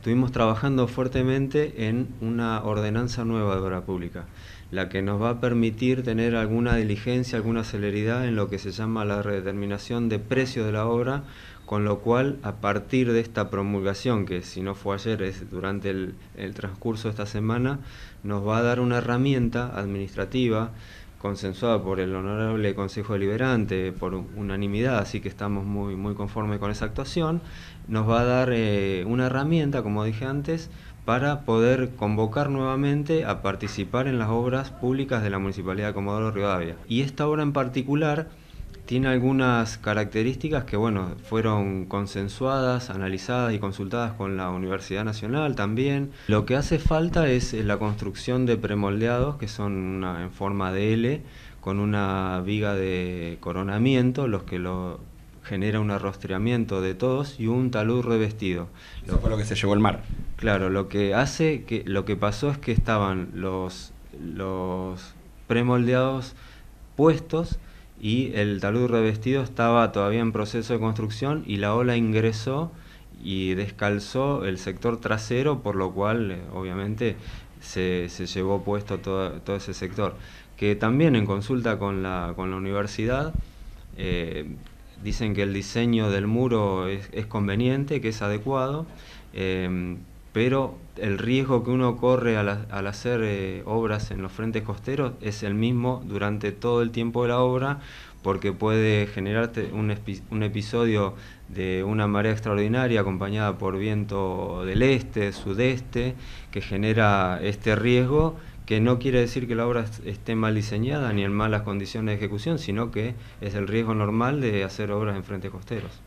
Estuvimos trabajando fuertemente en una ordenanza nueva de obra pública, la que nos va a permitir tener alguna diligencia, alguna celeridad en lo que se llama la redeterminación de precio de la obra, con lo cual a partir de esta promulgación, que si no fue ayer, es durante el, el transcurso de esta semana, nos va a dar una herramienta administrativa consensuada por el Honorable Consejo Deliberante por unanimidad, así que estamos muy, muy conformes con esa actuación, nos va a dar eh, una herramienta, como dije antes, para poder convocar nuevamente a participar en las obras públicas de la Municipalidad de Comodoro Rivadavia. Y esta obra en particular tiene algunas características que bueno, fueron consensuadas, analizadas y consultadas con la Universidad Nacional también. Lo que hace falta es eh, la construcción de premoldeados que son una, en forma de L con una viga de coronamiento, los que lo genera un arrostreamiento de todos y un talud revestido. Eso fue lo que se llevó al mar. Claro, lo que hace que lo que pasó es que estaban los los premoldeados puestos y el talud revestido estaba todavía en proceso de construcción y la ola ingresó y descalzó el sector trasero, por lo cual eh, obviamente se, llevó puesto todo, ese sector. Que también en consulta con la, universidad eh, dicen que el diseño del muro es, conveniente, que es adecuado. Eh, pero el riesgo que uno corre al, hacer eh, obras en los frentes costeros es el mismo durante todo el tiempo de la obra, porque puede generarte un, un episodio de una marea extraordinaria acompañada por viento del este, sudeste, que genera este riesgo, que no quiere decir que la obra esté mal diseñada ni en malas condiciones de ejecución, sino que es el riesgo normal de hacer obras en frentes costeros.